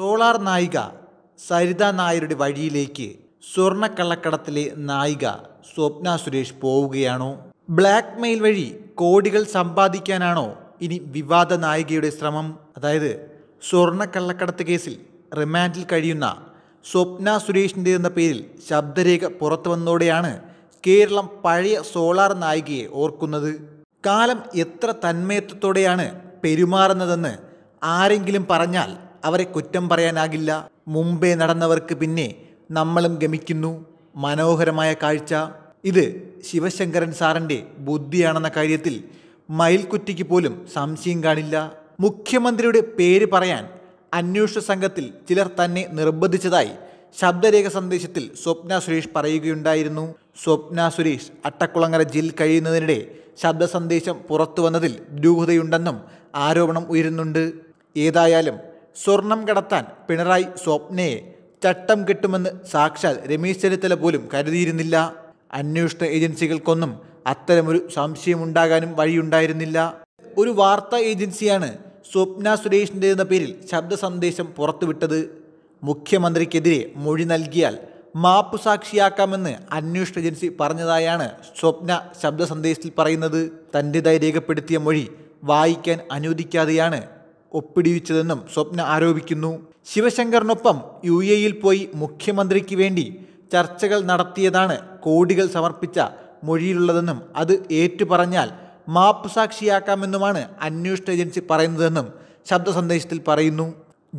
solar നായിക സരിത നായരുടെ വഴിയിലേക്ക് സ്വർണക്കള്ളക്കടത്തിലെ നായിക സ്വപ്ന സുരേഷ് പോവുകയാണോ ബ്ലാക്ക് മെയിൽ വഴി കോടികൾ സമ്പാദിക്കാനാണോ ഇനി വിവാദ നായികയുടെ ശ്രമം അതായത് സ്വർണക്കള്ളക്കടത്ത് കേസിൽ റിമാൻഡിൽ കഴിയുന്ന സ്വപ്ന സുരേഷിൻ്റെ എന്ന പേരിൽ ശബ്ദരേഖ പുറത്തു വന്നതോടെയാണ് കേരളം പഴയ സോളാർ നായികയെ ഓർക്കുന്നത് കാലം എത്ര തന്മയത്വത്തോടെയാണ് പെരുമാറുന്നതെന്ന് ആരെങ്കിലും പറഞ്ഞാൽ അവരെ കുറ്റം പറയാനാകില്ല മുമ്പേ നടന്നവർക്ക് പിന്നെ നമ്മളും ഗമിക്കുന്നു മനോഹരമായ കാഴ്ച ഇത് ശിവശങ്കരൻ സാറിൻ്റെ ബുദ്ധിയാണെന്ന കാര്യത്തിൽ മയിൽക്കുറ്റിക്ക് പോലും സംശയം കാണില്ല മുഖ്യമന്ത്രിയുടെ പേര് പറയാൻ അന്വേഷണ സംഘത്തിൽ ചിലർ തന്നെ നിർബന്ധിച്ചതായി ശബ്ദരേഖ സന്ദേശത്തിൽ സ്വപ്ന സുരേഷ് പറയുകയുണ്ടായിരുന്നു സ്വപ്ന സുരേഷ് അട്ടക്കുളങ്ങര ജിൽ കഴിയുന്നതിനിടെ ശബ്ദ സന്ദേശം പുറത്തു വന്നതിൽ ദൂഹതയുണ്ടെന്നും ആരോപണം ഉയരുന്നുണ്ട് ഏതായാലും സ്വർണം കടത്താൻ പിണറായി സ്വപ്നയെ ചട്ടം കിട്ടുമെന്ന് സാക്ഷാൽ രമേശ് ചെന്നിത്തല പോലും കരുതിയിരുന്നില്ല അന്വേഷണ ഏജൻസികൾക്കൊന്നും അത്തരമൊരു സംശയമുണ്ടാകാനും വഴിയുണ്ടായിരുന്നില്ല ഒരു വാർത്താ ഏജൻസിയാണ് സ്വപ്ന സുരേഷിൻ്റെ എന്ന പേരിൽ ശബ്ദ സന്ദേശം പുറത്തുവിട്ടത് മുഖ്യമന്ത്രിക്കെതിരെ മൊഴി നൽകിയാൽ മാപ്പ് സാക്ഷിയാക്കാമെന്ന് അന്വേഷണ ഏജൻസി പറഞ്ഞതായാണ് സ്വപ്ന ശബ്ദ സന്ദേശത്തിൽ പറയുന്നത് തൻ്റെതായി രേഖപ്പെടുത്തിയ മൊഴി വായിക്കാൻ അനുവദിക്കാതെയാണ് ഒപ്പിടിവിച്ചതെന്നും സ്വപ്ന ആരോപിക്കുന്നു ശിവശങ്കറിനൊപ്പം യു എയിൽ പോയി മുഖ്യമന്ത്രിക്ക് വേണ്ടി ചർച്ചകൾ നടത്തിയതാണ് കോടികൾ സമർപ്പിച്ച മൊഴിയിലുള്ളതെന്നും അത് ഏറ്റുപറഞ്ഞാൽ മാപ്പ് സാക്ഷിയാക്കാമെന്നുമാണ് അന്വേഷണ ഏജൻസി പറയുന്നതെന്നും ശബ്ദ സന്ദേശത്തിൽ പറയുന്നു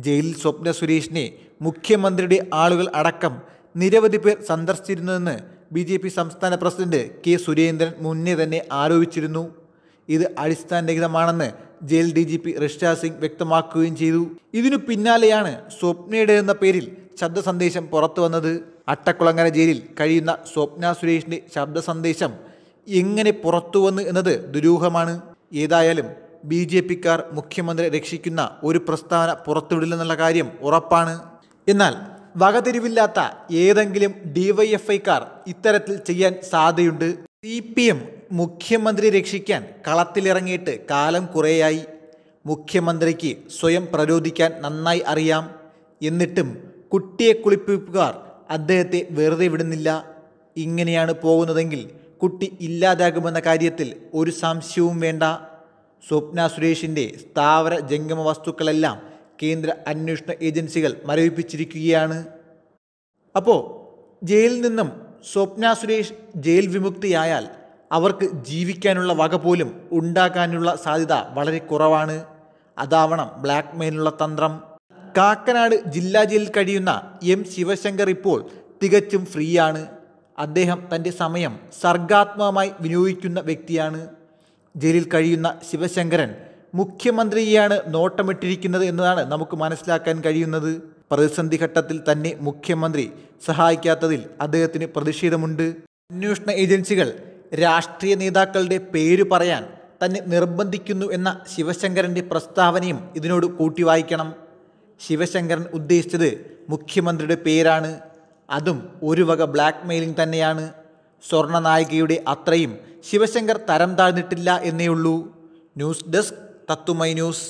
ജയിലിൽ സ്വപ്ന സുരേഷിനെ മുഖ്യമന്ത്രിയുടെ ആളുകൾ അടക്കം നിരവധി പേർ സന്ദർശിച്ചിരുന്നുവെന്ന് ബി ജെ പി സംസ്ഥാന പ്രസിഡന്റ് കെ സുരേന്ദ്രൻ മുന്നേ തന്നെ ആരോപിച്ചിരുന്നു ഇത് അടിസ്ഥാനരഹിതമാണെന്ന് ജയിൽ ഡി ജി പി റിഷ്ടാ സിംഗ് വ്യക്തമാക്കുകയും ചെയ്തു ഇതിനു പിന്നാലെയാണ് സ്വപ്നയുടെ എന്ന പേരിൽ ശബ്ദ സന്ദേശം പുറത്തു വന്നത് അട്ടക്കുളങ്ങര ജയിലിൽ കഴിയുന്ന സ്വപ്ന സുരേഷിന്റെ ശബ്ദ സന്ദേശം എങ്ങനെ പുറത്തു വന്നു എന്നത് ദുരൂഹമാണ് ഏതായാലും ബി ജെ പിക്കാർ മുഖ്യമന്ത്രി രക്ഷിക്കുന്ന ഒരു പ്രസ്താവന പുറത്തുവിടില്ലെന്നുള്ള കാര്യം ഉറപ്പാണ് എന്നാൽ വകതിരിവില്ലാത്ത ഏതെങ്കിലും ഡിവൈഎഫ്ഐക്കാർ ഇത്തരത്തിൽ ചെയ്യാൻ സാധ്യതയുണ്ട് സി പി എം മുഖ്യമന്ത്രി രക്ഷിക്കാൻ കളത്തിലിറങ്ങിയിട്ട് കാലം കുറേയായി മുഖ്യമന്ത്രിക്ക് സ്വയം പ്രരോധിക്കാൻ നന്നായി അറിയാം എന്നിട്ടും കുട്ടിയെ കുളിപ്പിക്കുകാർ അദ്ദേഹത്തെ വെറുതെ വിടുന്നില്ല ഇങ്ങനെയാണ് പോകുന്നതെങ്കിൽ കുട്ടി ഇല്ലാതാകുമെന്ന കാര്യത്തിൽ ഒരു സംശയവും വേണ്ട സ്വപ്ന സുരേഷിൻ്റെ സ്ഥാവര ജംഗമ വസ്തുക്കളെല്ലാം കേന്ദ്ര അന്വേഷണ ഏജൻസികൾ മരവിപ്പിച്ചിരിക്കുകയാണ് അപ്പോൾ ജയിലിൽ നിന്നും സ്വപ്ന സുരേഷ് ജയിൽ വിമുക്തിയായാൽ അവർക്ക് ജീവിക്കാനുള്ള വക പോലും ഉണ്ടാക്കാനുള്ള സാധ്യത വളരെ കുറവാണ് അതാവണം ബ്ലാക്ക് മെയിലുള്ള തന്ത്രം കാക്കനാട് ജില്ലാ ജയിലിൽ കഴിയുന്ന എം ശിവശങ്കർ ഇപ്പോൾ തികച്ചും ഫ്രീ ആണ് അദ്ദേഹം തൻ്റെ സമയം സർഗാത്മകമായി വിനിയോഗിക്കുന്ന വ്യക്തിയാണ് ജയിലിൽ കഴിയുന്ന ശിവശങ്കരൻ മുഖ്യമന്ത്രിയെയാണ് നോട്ടമിട്ടിരിക്കുന്നത് എന്നതാണ് നമുക്ക് മനസ്സിലാക്കാൻ കഴിയുന്നത് പ്രതിസന്ധി ഘട്ടത്തിൽ തന്നെ മുഖ്യമന്ത്രി സഹായിക്കാത്തതിൽ അദ്ദേഹത്തിന് പ്രതിഷേധമുണ്ട് അന്വേഷണ ഏജൻസികൾ രാഷ്ട്രീയ നേതാക്കളുടെ പേര് പറയാൻ തന്നെ നിർബന്ധിക്കുന്നു എന്ന ശിവശങ്കരൻ്റെ പ്രസ്താവനയും ഇതിനോട് കൂട്ടി വായിക്കണം ശിവശങ്കരൻ ഉദ്ദേശിച്ചത് മുഖ്യമന്ത്രിയുടെ പേരാണ് അതും ഒരു വക ബ്ലാക്ക് മെയിലിംഗ് തന്നെയാണ് സ്വർണനായികയുടെ അത്രയും ശിവശങ്കർ തരം താഴ്ന്നിട്ടില്ല എന്നേ ഉള്ളൂ ന്യൂസ് ഡെസ്ക് തത്തുമൈ ന്യൂസ്